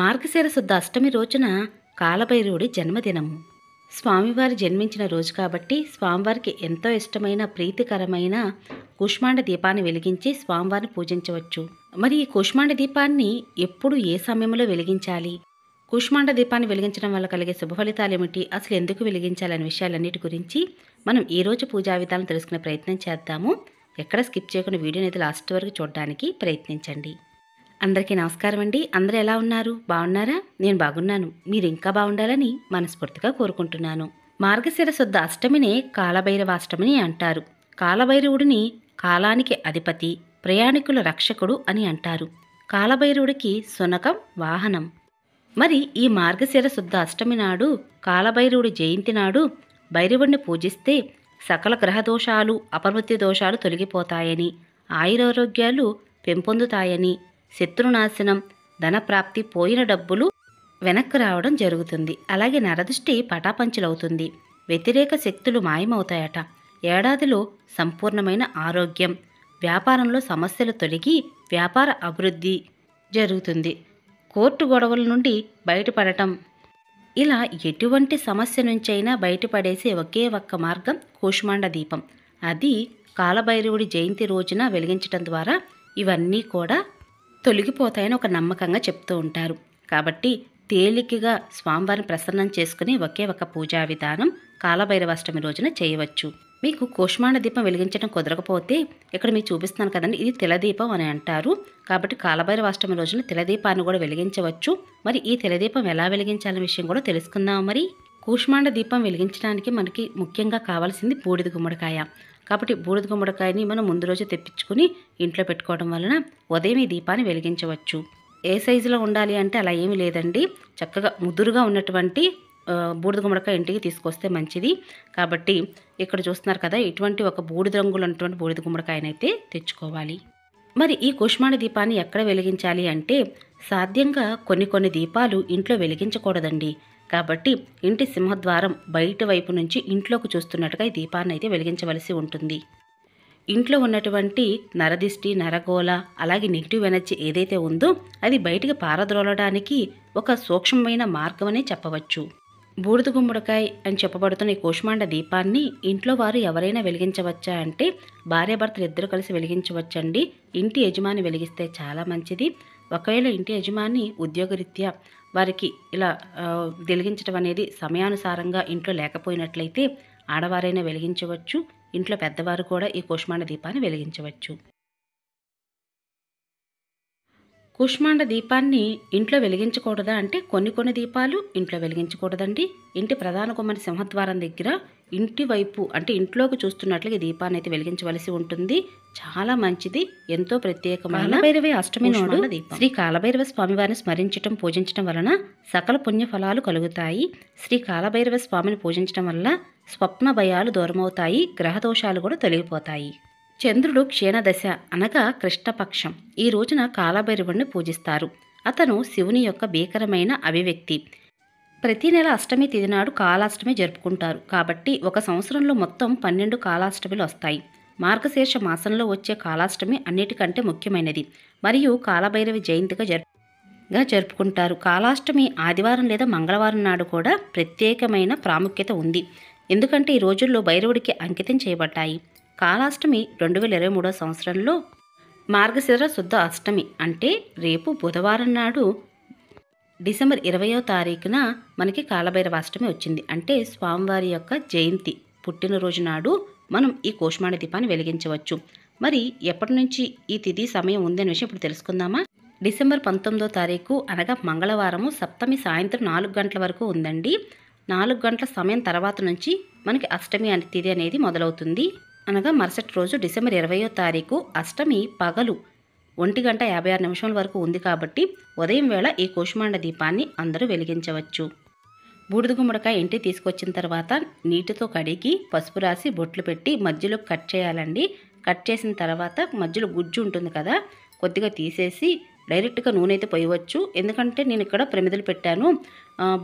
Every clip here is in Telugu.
మార్గశిర శుద్ధ అష్టమి రోజున కాలభైరవుడి జన్మదినము స్వామివారి జన్మించిన రోజు కాబట్టి స్వామివారికి ఎంతో ఇష్టమైన ప్రీతికరమైన కూష్మాండ దీపాన్ని వెలిగించి స్వామివారిని పూజించవచ్చు మరి ఈ కూష్మాండ దీపాన్ని ఎప్పుడు ఏ సమయంలో వెలిగించాలి కూష్మాండ దీపాన్ని వెలిగించడం వల్ల కలిగే శుభ ఫలితాలు ఏమిటి అసలు ఎందుకు వెలిగించాలనే విషయాలన్నిటి గురించి మనం ఈరోజు పూజా విధానం తెలుసుకునే ప్రయత్నం చేద్దాము ఎక్కడ స్కిప్ చేయకుండా వీడియోని అయితే లాస్ట్ వరకు చూడడానికి ప్రయత్నించండి అందరికీ నమస్కారం అండి అందరూ ఎలా ఉన్నారు బాగున్నారా నేను బాగున్నాను మీరు ఇంకా బాగుండాలని మనస్ఫూర్తిగా కోరుకుంటున్నాను మార్గశిర శుద్ధ అష్టమినే కాలభైరవాష్టమిని అంటారు కాలభైరవుడిని కాలానికి అధిపతి ప్రయాణికుల రక్షకుడు అని అంటారు కాలభైరవుడికి సునకం వాహనం మరి ఈ మార్గశిర శుద్ధ అష్టమి నాడు కాలభైరవుడి జయంతి నాడు భైరవుడిని పూజిస్తే సకల గ్రహదోషాలు అపమృత్యు దోషాలు తొలగిపోతాయని ఆయురారోగ్యాలు పెంపొందుతాయని శత్రునాశనం ధనప్రాప్తి పోయిన డబ్బులు వెనక్కు రావడం జరుగుతుంది అలాగే నరదృష్టి పటాపంచులవుతుంది వ్యతిరేక శక్తులు మాయమవుతాయట ఏడాదిలో సంపూర్ణమైన ఆరోగ్యం వ్యాపారంలో సమస్యలు తొలగి వ్యాపార అభివృద్ధి జరుగుతుంది కోర్టు గొడవల నుండి బయటపడటం ఇలా ఎటువంటి సమస్య నుంచైనా బయటపడేసే ఒకే ఒక్క మార్గం కూష్మాండ దీపం అది కాలభైరవుడి జయంతి రోజున వెలిగించటం ద్వారా ఇవన్నీ కూడా తొలగిపోతాయని ఒక నమ్మకంగా చెప్తూ ఉంటారు కాబట్టి తేలికగా స్వామివారిని ప్రసన్నం చేసుకుని ఒకే ఒక పూజా విధానం కాలభైరవాష్టమి రోజున చేయవచ్చు మీకు కోష్మాండ దీపం వెలిగించడం కుదరకపోతే ఇక్కడ మీకు చూపిస్తాను కదండి ఇది తిలదీపం అని అంటారు కాబట్టి కాలభైరవాష్టమి రోజున తిలదీపాన్ని కూడా వెలిగించవచ్చు మరి ఈ తిలదీపం ఎలా వెలిగించాలనే విషయం కూడా తెలుసుకుందాం మరి కూష్మాండ దీపం వెలిగించడానికి మనకి ముఖ్యంగా కావాల్సింది బూడిద గుమ్మడికాయ కాబట్టి బూడిద గుమ్మడికాయని మనం ముందు రోజు తెప్పించుకుని ఇంట్లో పెట్టుకోవడం వలన ఉదయం ఈ దీపాన్ని వెలిగించవచ్చు ఏ సైజులో ఉండాలి అంటే అలా ఏమీ లేదండి చక్కగా ముదురుగా ఉన్నటువంటి బూడిద గుమ్మడికాయ ఇంటికి తీసుకొస్తే మంచిది కాబట్టి ఇక్కడ చూస్తున్నారు కదా ఇటువంటి ఒక బూడిద రంగులు ఉన్నటువంటి బూడిద గుమ్మడికాయనైతే తెచ్చుకోవాలి మరి ఈ కుష్మాండ దీపాన్ని ఎక్కడ వెలిగించాలి అంటే సాధ్యంగా కొన్ని కొన్ని దీపాలు ఇంట్లో వెలిగించకూడదండి కాబట్టి ఇంటి సింహద్వారం బయట వైపు నుంచి ఇంట్లోకి చూస్తున్నట్టుగా ఈ దీపాన్ని అయితే వెలిగించవలసి ఉంటుంది ఇంట్లో ఉన్నటువంటి నరదిష్టి నరగోళ అలాగే నెగిటివ్ ఎనర్జీ ఏదైతే ఉందో అది బయటికి పారద్రోలడానికి ఒక సూక్ష్మమైన మార్గమనే చెప్పవచ్చు బూడిద గుమ్మడికాయ అని చెప్పబడుతున్న ఈ కోష్మాండ దీపాన్ని ఇంట్లో వారు ఎవరైనా వెలిగించవచ్చా అంటే భార్యాభర్తలు ఇద్దరు కలిసి వెలిగించవచ్చండి ఇంటి యజమాని వెలిగిస్తే చాలా మంచిది ఒకవేళ ఇంటి యజమాని ఉద్యోగరీత్యా వారికి ఇలా వెలిగించడం అనేది సమయానుసారంగా ఇంట్లో లేకపోయినట్లయితే ఆడవారైనా వెలిగించవచ్చు ఇంట్లో పెద్దవారు కూడా ఈ కుష్మాండ దీపాన్ని వెలిగించవచ్చు కుష్మాండ దీపాన్ని ఇంట్లో వెలిగించకూడదా అంటే కొన్ని కొన్ని దీపాలు ఇంట్లో వెలిగించకూడదండి ఇంటి ప్రధాన కుమ్మరి సింహద్వారం దగ్గర ఇంటి వైపు అంటే ఇంట్లోకి చూస్తున్నట్లుగా దీపాన్ని అయితే వెలిగించవలసి ఉంటుంది చాలా మంచిది ఎంతో ప్రత్యేకమైన భైరవి అష్టమి నోడు శ్రీ కాలభైరవ స్వామివారిని స్మరించటం పూజించడం వలన సకల పుణ్య ఫలాలు కలుగుతాయి శ్రీ కాలభైరవ స్వామిని పూజించడం వల్ల స్వప్న భయాలు దూరమవుతాయి గ్రహదోషాలు కూడా తొలగిపోతాయి చంద్రుడు క్షీణదశ అనగా కృష్ణపక్షం ఈ రోజున కాలభైరవుణ్ణి పూజిస్తారు అతను శివుని యొక్క భీకరమైన అభివ్యక్తి ప్రతి నెల అష్టమి తిథి నాడు కాలాష్టమి జరుపుకుంటారు కాబట్టి ఒక సంవత్సరంలో మొత్తం పన్నెండు కాలాష్టమిలు వస్తాయి మార్గశీర్ష మాసంలో వచ్చే కాలాష్టమి అన్నిటికంటే ముఖ్యమైనది మరియు కాలభైరవి జయంతిగా జరుపుగా జరుపుకుంటారు కాలాష్టమి ఆదివారం లేదా మంగళవారం నాడు కూడా ప్రత్యేకమైన ప్రాముఖ్యత ఉంది ఎందుకంటే ఈ రోజుల్లో భైరవుడికి అంకితం చేయబడ్డాయి కాలాష్టమి రెండు వేల ఇరవై మూడో సంవత్సరంలో మార్గశిర శుద్ధ అష్టమి అంటే రేపు బుధవారం నాడు డిసెంబర్ ఇరవయో తారీఖున మనకి కాలభైరవాష్టమి వచ్చింది అంటే స్వామివారి యొక్క జయంతి పుట్టినరోజు నాడు మనం ఈ కోష్మాణ దీపాన్ని వెలిగించవచ్చు మరి ఎప్పటి నుంచి ఈ తిథి సమయం ఉందనే విషయం ఇప్పుడు తెలుసుకుందామా డిసెంబర్ పంతొమ్మిదో తారీఖు అనగా మంగళవారము సప్తమి సాయంత్రం నాలుగు గంటల వరకు ఉందండి నాలుగు గంటల సమయం తర్వాత నుంచి మనకి అష్టమి అనే తిథి అనేది మొదలవుతుంది అనగా మరుసటి రోజు డిసెంబర్ ఇరవయో తారీఖు అష్టమి పగలు ఒంటి గంట యాభై ఆరు నిమిషాల వరకు ఉంది కాబట్టి ఉదయం వేళ ఈ కుష్మాండ దీపాన్ని అందరూ వెలిగించవచ్చు బూడిద గుమ్మడికాయ ఇంటి తీసుకొచ్చిన తర్వాత నీటితో కడిగి పసుపు రాసి బొట్లు పెట్టి మధ్యలో కట్ చేయాలండి కట్ చేసిన తర్వాత మధ్యలో గుజ్జు ఉంటుంది కదా కొద్దిగా తీసేసి డైరెక్ట్గా నూనె అయితే పోయవచ్చు ఎందుకంటే నేను ఇక్కడ ప్రమిదలు పెట్టాను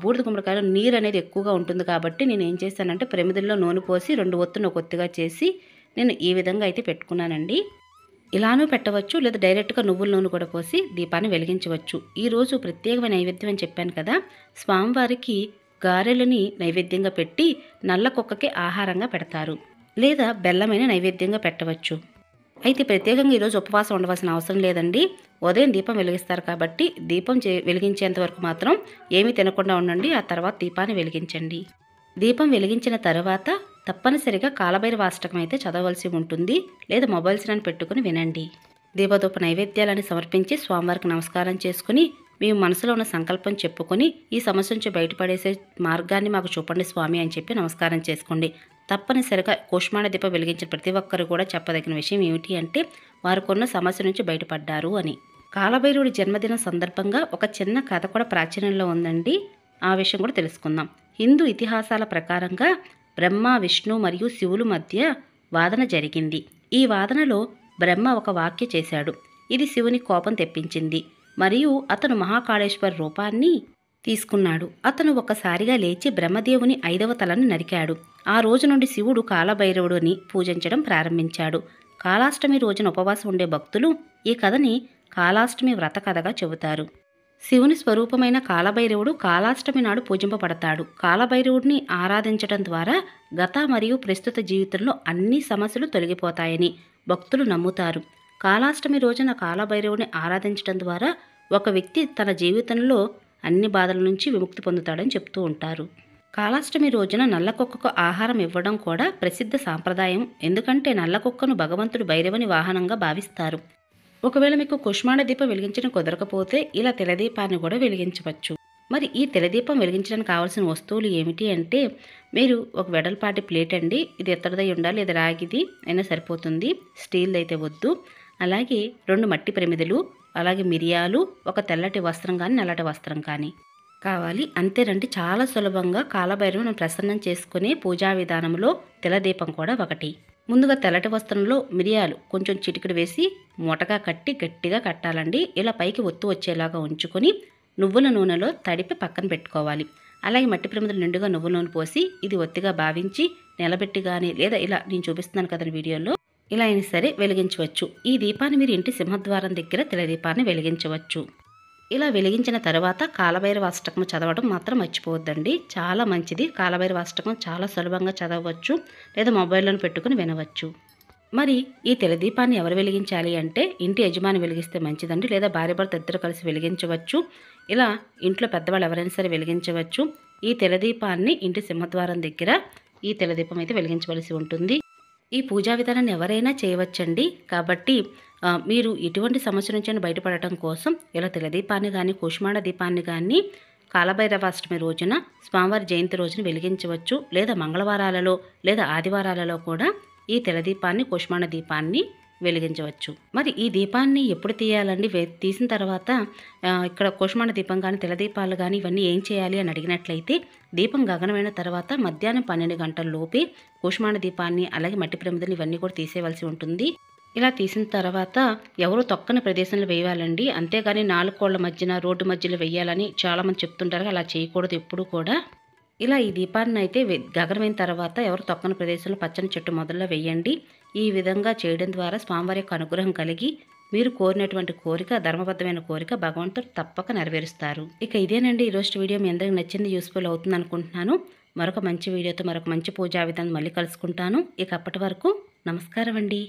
బూడిద గుమ్మడికాయలో నీరు అనేది ఎక్కువగా ఉంటుంది కాబట్టి నేను ఏం చేశానంటే ప్రమిదల్లో నూనె పోసి రెండు ఒత్తును కొద్దిగా చేసి నేను ఈ విధంగా అయితే పెట్టుకున్నానండి ఇలానూ పెట్టవచ్చు లేదా డైరెక్ట్గా నువ్వుల నూనె కూడా పోసి దీపాన్ని వెలిగించవచ్చు ఈరోజు ప్రత్యేకమైన నైవేద్యం అని చెప్పాను కదా స్వామివారికి గారెలని నైవేద్యంగా పెట్టి నల్ల కుక్కకి ఆహారంగా పెడతారు లేదా బెల్లమైన నైవేద్యంగా పెట్టవచ్చు అయితే ప్రత్యేకంగా ఈరోజు ఉపవాసం ఉండవలసిన అవసరం లేదండి ఉదయం దీపం వెలిగిస్తారు కాబట్టి దీపం వెలిగించేంత వరకు మాత్రం ఏమీ తినకుండా ఉండండి ఆ తర్వాత దీపాన్ని వెలిగించండి దీపం వెలిగించిన తర్వాత తప్పనిసరిగా కాలభైరవ అష్టకం అయితే చదవలసి ఉంటుంది లేదా మొబైల్స్ అని పెట్టుకుని వినండి దీపదూప నైవేద్యాలను సమర్పించి స్వామివారికి నమస్కారం చేసుకుని మేము మనసులో ఉన్న సంకల్పం చెప్పుకొని ఈ సమస్య నుంచి బయటపడేసే మార్గాన్ని మాకు చూపండి స్వామి అని చెప్పి నమస్కారం చేసుకోండి తప్పనిసరిగా కుష్మాణ దీప వెలిగించిన ప్రతి ఒక్కరు కూడా చెప్పదగిన విషయం ఏమిటి అంటే వారు కొన్న సమస్య నుంచి బయటపడ్డారు అని కాలభైరవుడి జన్మదిన సందర్భంగా ఒక చిన్న కథ కూడా ప్రాచీనంలో ఉందండి ఆ విషయం కూడా తెలుసుకుందాం హిందూ ఇతిహాసాల ప్రకారంగా బ్రహ్మ విష్ణు మరియు శివులు మధ్య వాదన జరిగింది ఈ వాదనలో బ్రహ్మ ఒక వాక్య చేశాడు ఇది శివుని కోపం తెప్పించింది మరియు అతను మహాకాళేశ్వర రూపాన్ని తీసుకున్నాడు అతను ఒకసారిగా లేచి బ్రహ్మదేవుని ఐదవ తలను నరికాడు ఆ రోజు నుండి శివుడు కాలభైరవుడిని పూజించడం ప్రారంభించాడు కాలాష్టమి రోజున ఉపవాసం ఉండే భక్తులు ఈ కథని కాలాష్టమి వ్రత కథగా చెబుతారు శివుని స్వరూపమైన కాలభైరవుడు కాలాష్టమి నాడు పూజింపబడతాడు కాలభైరవుడిని ఆరాధించడం ద్వారా గత మరియు ప్రస్తుత జీవితంలో అన్ని సమస్యలు తొలగిపోతాయని భక్తులు నమ్ముతారు కాలాష్టమి రోజున కాలభైరవుని ఆరాధించడం ద్వారా ఒక వ్యక్తి తన జీవితంలో అన్ని బాధల నుంచి విముక్తి పొందుతాడని చెప్తూ ఉంటారు కాలాష్టమి రోజున నల్లకుక్కకు ఆహారం ఇవ్వడం కూడా ప్రసిద్ధ సాంప్రదాయం ఎందుకంటే నల్లకుక్కను భగవంతుడు భైరవుని వాహనంగా భావిస్తారు ఒకవేళ మీకు కుష్మాండ దీపం వెలిగించడం కుదరకపోతే ఇలా తెలదీపాన్ని కూడా వెలిగించవచ్చు మరి ఈ తెలదీపం వెలిగించడానికి కావాల్సిన వస్తువులు ఏమిటి అంటే మీరు ఒక వెడల్పాటి ప్లేట్ అండి ఇది ఎత్తడదై ఉండాలి ఇది రాగిది అయినా సరిపోతుంది స్టీల్ అయితే వద్దు అలాగే రెండు మట్టి ప్రమిదలు అలాగే మిరియాలు ఒక తెల్లటి వస్త్రం కానీ నల్లటి వస్త్రం కానీ కావాలి అంతేనండి చాలా సులభంగా కాలభైరవును ప్రసన్నం చేసుకునే పూజా విధానంలో తెలదీపం కూడా ఒకటి ముందుగా తెల్లటి వస్త్రంలో మిరియాలు కొంచెం చిటికెడు వేసి మూటగా కట్టి గట్టిగా కట్టాలండి ఇలా పైకి ఒత్తు వచ్చేలాగా ఉంచుకొని నువ్వుల నూనెలో తడిపి పక్కన పెట్టుకోవాలి అలాగే మట్టి ప్రమిదలు నిండుగా నువ్వుల నూనె పోసి ఇది ఒత్తిగా భావించి నిలబెట్టి కానీ లేదా ఇలా నేను చూపిస్తున్నాను కదా వీడియోలో ఇలా అయినా సరే వెలిగించవచ్చు ఈ దీపాన్ని మీరు ఇంటి సింహద్వారం దగ్గర దీపాన్ని వెలిగించవచ్చు ఇలా వెలిగించిన తర్వాత కాలభైరవ అష్టకం చదవడం మాత్రం మర్చిపోవద్దండి చాలా మంచిది కాలభైరవ అష్టకం చాలా సులభంగా చదవచ్చు లేదా మొబైల్లోని పెట్టుకుని వినవచ్చు మరి ఈ తెలదీపాన్ని ఎవరు వెలిగించాలి అంటే ఇంటి యజమాని వెలిగిస్తే మంచిదండి లేదా భార్య భర్త ఇద్దరు కలిసి వెలిగించవచ్చు ఇలా ఇంట్లో పెద్దవాళ్ళు ఎవరైనా సరే వెలిగించవచ్చు ఈ తెలదీపాన్ని ఇంటి సింహద్వారం దగ్గర ఈ తెలదీపం అయితే వెలిగించవలసి ఉంటుంది ఈ పూజా విధానాన్ని ఎవరైనా చేయవచ్చండి కాబట్టి మీరు ఇటువంటి సమస్య నుంచి బయటపడటం కోసం ఇలా తెలదీపాన్ని కానీ కుష్మాండ దీపాన్ని కానీ కాలభైరవాష్టమి రోజున స్వామివారి జయంతి రోజున వెలిగించవచ్చు లేదా మంగళవారాలలో లేదా ఆదివారాలలో కూడా ఈ తెలదీపాన్ని కుష్మాణ దీపాన్ని వెలిగించవచ్చు మరి ఈ దీపాన్ని ఎప్పుడు తీయాలండి తీసిన తర్వాత ఇక్కడ కుష్మాణ దీపం కానీ తెలదీపాలు కానీ ఇవన్నీ ఏం చేయాలి అని అడిగినట్లయితే దీపం గగనమైన తర్వాత మధ్యాహ్నం పన్నెండు గంటల లోపే కుష్మాణ దీపాన్ని అలాగే మట్టి ప్రమిదలు ఇవన్నీ కూడా తీసేయవలసి ఉంటుంది ఇలా తీసిన తర్వాత ఎవరు తొక్కని ప్రదేశంలో వేయాలండి అంతేగాని నాలుగు కోళ్ళ మధ్యన రోడ్డు మధ్యలో వేయాలని చాలామంది చెప్తుంటారు అలా చేయకూడదు ఎప్పుడు కూడా ఇలా ఈ దీపాన్ని అయితే గగనమైన తర్వాత ఎవరు తొక్కని ప్రదేశంలో పచ్చని చెట్టు మొదల్లో వేయండి ఈ విధంగా చేయడం ద్వారా స్వామివారి యొక్క అనుగ్రహం కలిగి మీరు కోరినటువంటి కోరిక ధర్మబద్ధమైన కోరిక భగవంతుడు తప్పక నెరవేరుస్తారు ఇక ఇదేనండి ఈరోజు వీడియో మీ అందరికీ నచ్చింది యూస్ఫుల్ అవుతుంది అనుకుంటున్నాను మరొక మంచి వీడియోతో మరొక మంచి పూజా విధానం మళ్ళీ కలుసుకుంటాను ఇక అప్పటి వరకు నమస్కారం అండి